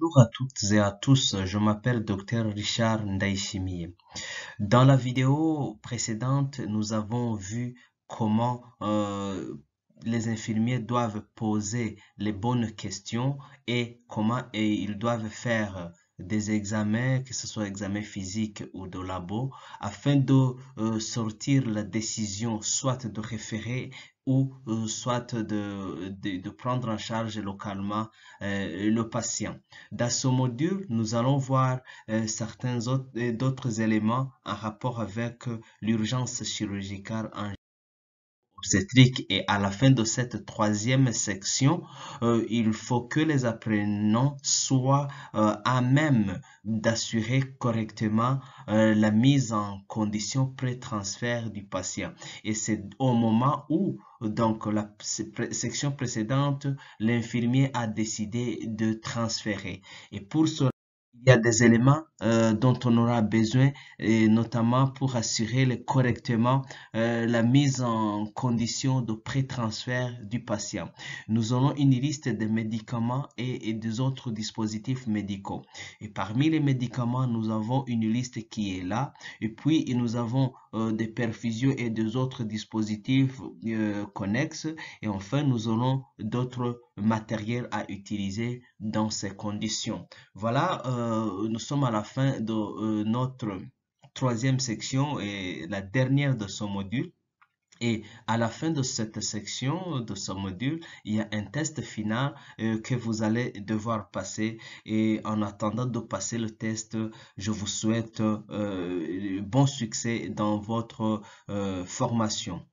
Bonjour à toutes et à tous, je m'appelle Dr Richard Ndaishimi. Dans la vidéo précédente, nous avons vu comment euh, les infirmiers doivent poser les bonnes questions et comment ils doivent faire des examens, que ce soit examen physique ou de labo, afin de euh, sortir la décision soit de référer ou euh, soit de, prendre en charge localement euh, le patient. Dans ce module, nous allons voir certains autres, d'autres éléments en rapport avec l'urgence chirurgicale en obstétrique et à la fin de cette troisième section, euh, il faut que les apprenants soient euh, à même d'assurer correctement euh, la mise en condition pré-transfert du patient. Et c'est au moment où donc la section précédente, l'infirmier a décidé de transférer. Et pour cela, il y a des éléments euh, dont on aura besoin, notamment pour assurer correctement euh, la mise en condition de pré-transfert du patient. Nous aurons une liste de médicaments et, des autres dispositifs médicaux. Et parmi les médicaments, nous avons une liste qui est là. Et puis, nous avons euh, des perfusions et des autres dispositifs connexes. Et enfin, nous aurons d'autres matériels à utiliser dans ces conditions. Voilà. Euh, nous sommes à la fin de euh, notre troisième section et la dernière de ce module. Et à la fin de cette section, de ce module, il y a un test final euh, que vous allez devoir passer. Et en attendant de passer le test, je vous souhaite bon succès dans votre formation.